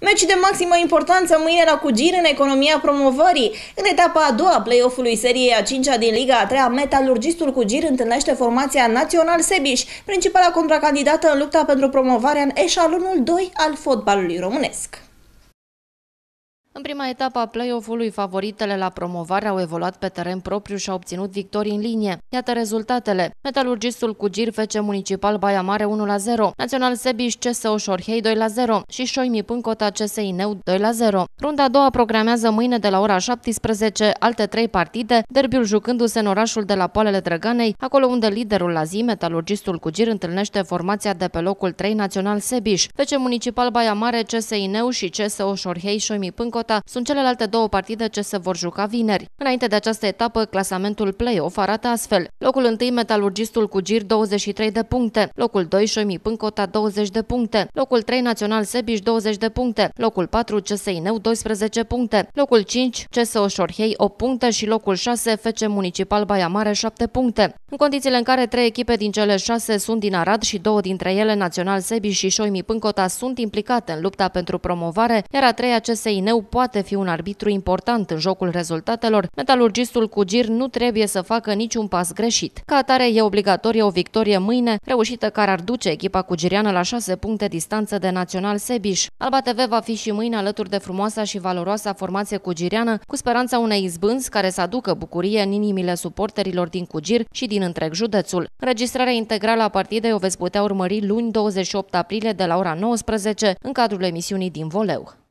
Meci de maximă importanță mâine la Cugir în economia promovării. În etapa a doua play-off-ului seriei a 5-a din Liga a 3 -a, metalurgistul Cugir întâlnește formația Național Sebiș, principala contracandidată în lupta pentru promovarea în eșalonul 2 al fotbalului românesc. În prima etapă a play-off-ului, favoritele la promovare au evoluat pe teren propriu și au obținut victorii în linie. Iată rezultatele. Metalurgistul Cugir, FC Municipal Baia Mare 1 0, Național Sebiș CSO Șorhei 2 0 și Șoimi Pâncota CSI Neu 2 0. Runda a doua programează mâine de la ora 17 alte trei partide, derbiul jucându-se în orașul de la Poalele Drăganei, acolo unde liderul la zi, metalurgistul Cugir, întâlnește formația de pe locul 3 Național Sebiș, FC Municipal Baia Mare, CSI Neu și CSO Șorhei Șoimi Pâncota Timișoara sunt celelalte două partide ce se vor juca vineri. Înainte de această etapă, clasamentul play-off arată astfel. Locul 1 Metalurgistul cu gir 23 de puncte, locul 2 Șoimi Pâncota 20 de puncte, locul 3 Național Sebiș 20 de puncte, locul 4 Neu 12 puncte, locul 5 CSO Șorhei 8 puncte și locul 6 FC Municipal Baia Mare 7 puncte. În condițiile în care trei echipe din cele șase sunt din Arad și două dintre ele, Național Sebiș și Șoimi Pâncota, sunt implicate în lupta pentru promovare, iar a treia Neu poate poate fi un arbitru important în jocul rezultatelor, metalurgistul Cugir nu trebuie să facă niciun pas greșit. Ca atare e obligatorie o victorie mâine, reușită care ar duce echipa cugiriană la 6 puncte distanță de Național Sebiș. Alba TV va fi și mâine alături de frumoasa și valoroasa formație cugiriană, cu speranța unei izbânzi care să aducă bucurie în inimile suporterilor din Cugir și din întreg județul. Registrarea integrală a partidei o veți putea urmări luni 28 aprilie de la ora 19 în cadrul emisiunii din Voleu.